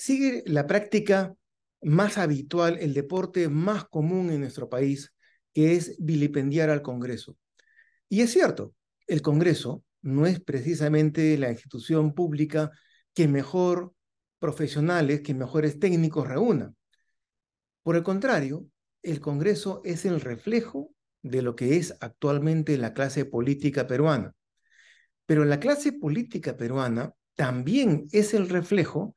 sigue la práctica más habitual, el deporte más común en nuestro país, que es vilipendiar al Congreso. Y es cierto, el Congreso no es precisamente la institución pública que mejor profesionales, que mejores técnicos reúna. Por el contrario, el Congreso es el reflejo de lo que es actualmente la clase política peruana. Pero la clase política peruana también es el reflejo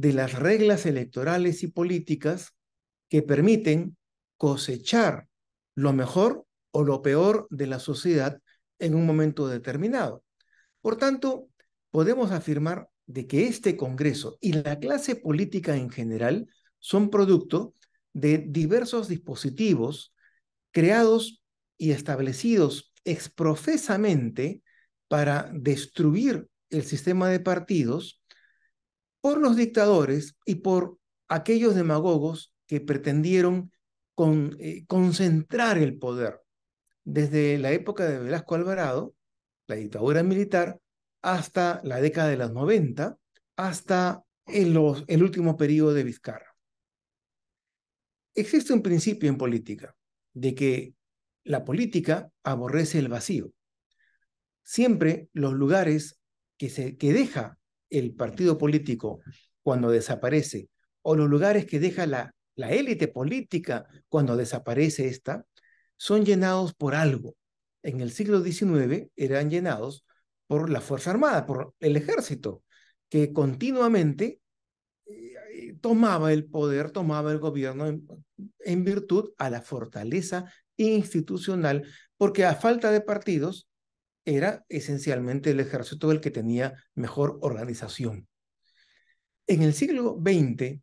de las reglas electorales y políticas que permiten cosechar lo mejor o lo peor de la sociedad en un momento determinado. Por tanto, podemos afirmar de que este Congreso y la clase política en general son producto de diversos dispositivos creados y establecidos exprofesamente para destruir el sistema de partidos por los dictadores y por aquellos demagogos que pretendieron eh, concentrar el poder desde la época de Velasco Alvarado, la dictadura militar, hasta la década de los 90, hasta el, último periodo de Vizcarra. Existe un principio en política de que la política aborrece el vacío. Siempre los lugares que, se, que deja el partido político cuando desaparece o los lugares que deja la, la élite política cuando desaparece esta, son llenados por algo. En el siglo XIX eran llenados por la Fuerza Armada, por el ejército, que continuamente eh, tomaba el poder, tomaba el gobierno en virtud a la fortaleza institucional, porque a falta de partidos, era esencialmente el ejército el que tenía mejor organización. En el siglo XX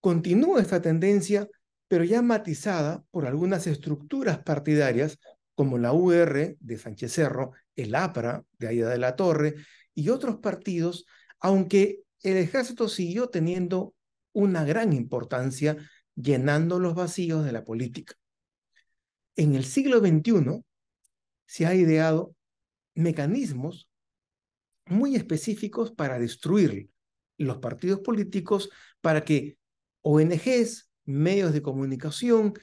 continúa esta tendencia, pero ya matizada por algunas estructuras partidarias como la UR de Sánchez Cerro, el APRA de Aida de la Torre y otros partidos, aunque el ejército siguió teniendo una gran importancia llenando los vacíos de la política. En el siglo XXI se ha ideado mecanismos muy específicos para destruir los partidos políticos, para que ONGs, medios de comunicación,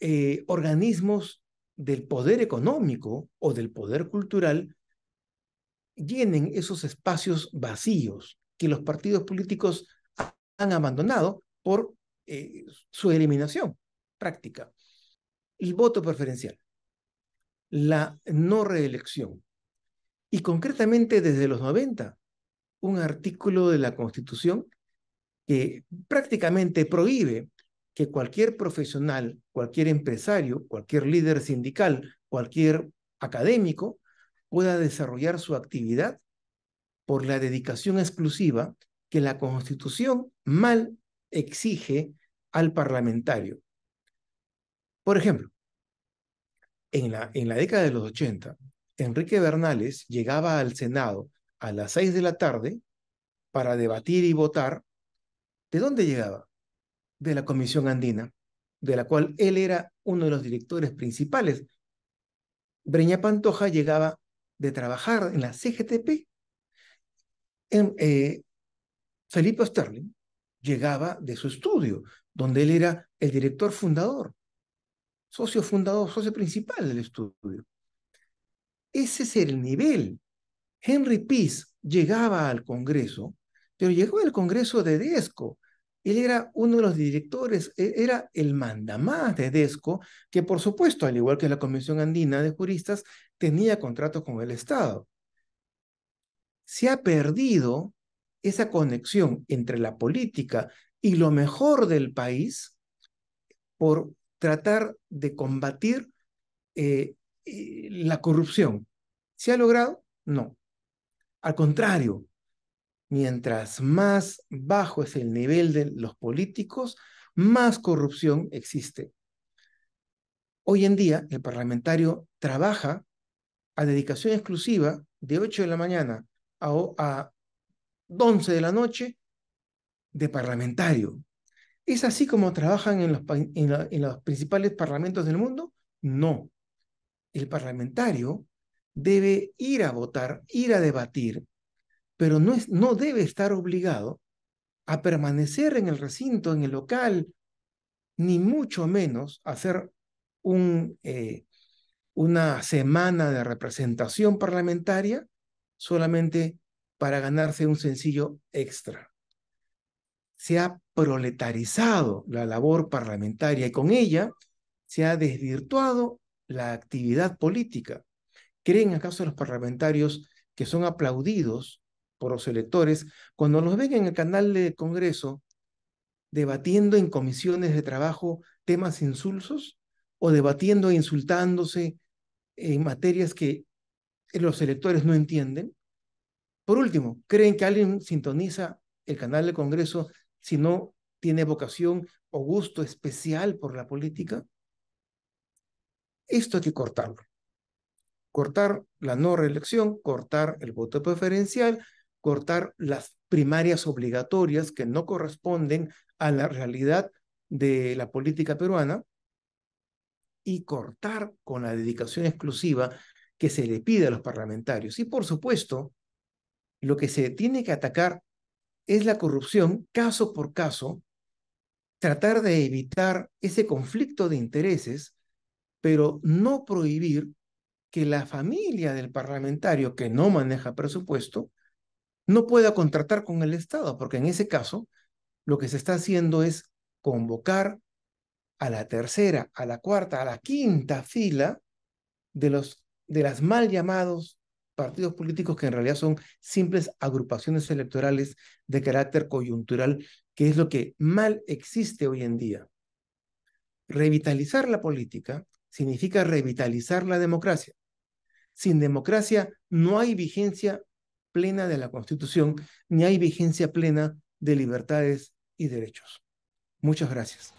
eh, organismos del poder económico o del poder cultural llenen esos espacios vacíos que los partidos políticos han abandonado por eh, su eliminación práctica. El voto preferencial, la no reelección, y concretamente desde los 90, un artículo de la Constitución que prácticamente prohíbe que cualquier profesional, cualquier empresario, cualquier líder sindical, cualquier académico pueda desarrollar su actividad por la dedicación exclusiva que la Constitución mal exige al parlamentario. Por ejemplo, en la, en la década de los 80, Enrique Bernales llegaba al Senado a las seis de la tarde para debatir y votar, ¿de dónde llegaba? De la Comisión Andina, de la cual él era uno de los directores principales. Breña Pantoja llegaba de trabajar en la CGTP. Eh, Felipe Sterling llegaba de su estudio, donde él era el director fundador, socio fundador, socio principal del estudio. Ese es el nivel. Henry Pease llegaba al Congreso, pero llegó al Congreso de DESCO. Él era uno de los directores, e, era el mandamás de DESCO, que por supuesto, al igual que la Comisión Andina de Juristas, tenía contratos con el Estado. Se ha perdido esa conexión entre la política y lo mejor del país por tratar de combatir eh, eh, la corrupción. ¿Se ha logrado? No. Al contrario, mientras más bajo es el nivel de los políticos, más corrupción existe. Hoy en día, el parlamentario trabaja a dedicación exclusiva de 8 de la mañana a, a 11 de la noche de parlamentario. ¿Es así como trabajan en los principales parlamentos del mundo? No el parlamentario debe ir a votar, ir a debatir, pero no, es, no debe estar obligado a permanecer en el recinto, en el local, ni mucho menos hacer un, eh, una semana de representación parlamentaria solamente para ganarse un sencillo extra. Se ha proletarizado la labor parlamentaria y con ella se ha desvirtuado la actividad política. ¿Creen acaso los parlamentarios que son aplaudidos por los electores cuando los ven en el canal de Congreso debatiendo en comisiones de trabajo temas insulsos o debatiendo e insultándose en materias que los electores no entienden? Por último, ¿creen que alguien sintoniza el canal de Congreso si no tiene vocación o gusto especial por la política? Esto hay que cortarlo. Cortar la no reelección, cortar el voto preferencial, cortar las primarias obligatorias que no corresponden a la realidad de la política peruana y cortar con la dedicación exclusiva que se le pide a los parlamentarios. Y por supuesto, lo que se tiene que atacar es la corrupción caso por caso, tratar de evitar ese conflicto de intereses pero no prohibir que la familia del parlamentario que no maneja presupuesto no pueda contratar con el Estado, porque en ese caso lo que se está haciendo es convocar a la tercera, a la cuarta, a la quinta fila de los de las mal llamados partidos políticos que en realidad son simples agrupaciones electorales de carácter coyuntural, que es lo que mal existe hoy en día. Revitalizar la política significa revitalizar la democracia. Sin democracia no hay vigencia plena de la Constitución, ni hay vigencia plena de libertades y derechos. Muchas gracias.